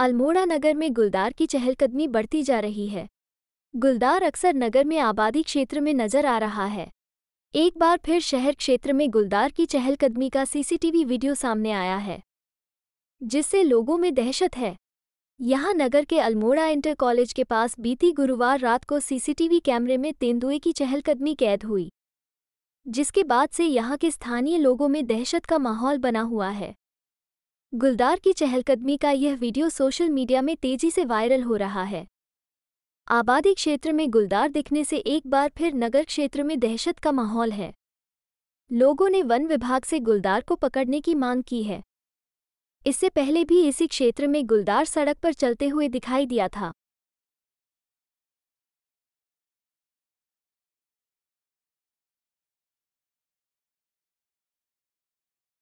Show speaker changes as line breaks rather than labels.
अल्मोड़ा नगर में गुलदार की चहलकदमी बढ़ती जा रही है गुलदार अक्सर नगर में आबादी क्षेत्र में नजर आ रहा है एक बार फिर शहर क्षेत्र में गुलदार की चहलकदमी का सीसीटीवी वीडियो सामने आया है जिससे लोगों में दहशत है यहां नगर के अल्मोड़ा इंटर कॉलेज के पास बीती गुरुवार रात को सीसीटीवी कैमरे में तेंदुए की चहलकदमी कैद हुई जिसके बाद से यहां के स्थानीय लोगों में दहशत का माहौल बना हुआ है गुलदार की चहलकदमी का यह वीडियो सोशल मीडिया में तेजी से वायरल हो रहा है आबादी क्षेत्र में गुलदार दिखने से एक बार फिर नगर क्षेत्र में दहशत का माहौल है लोगों ने वन विभाग से गुलदार को पकड़ने की मांग की है इससे पहले भी इसी क्षेत्र में गुलदार सड़क पर चलते हुए दिखाई दिया था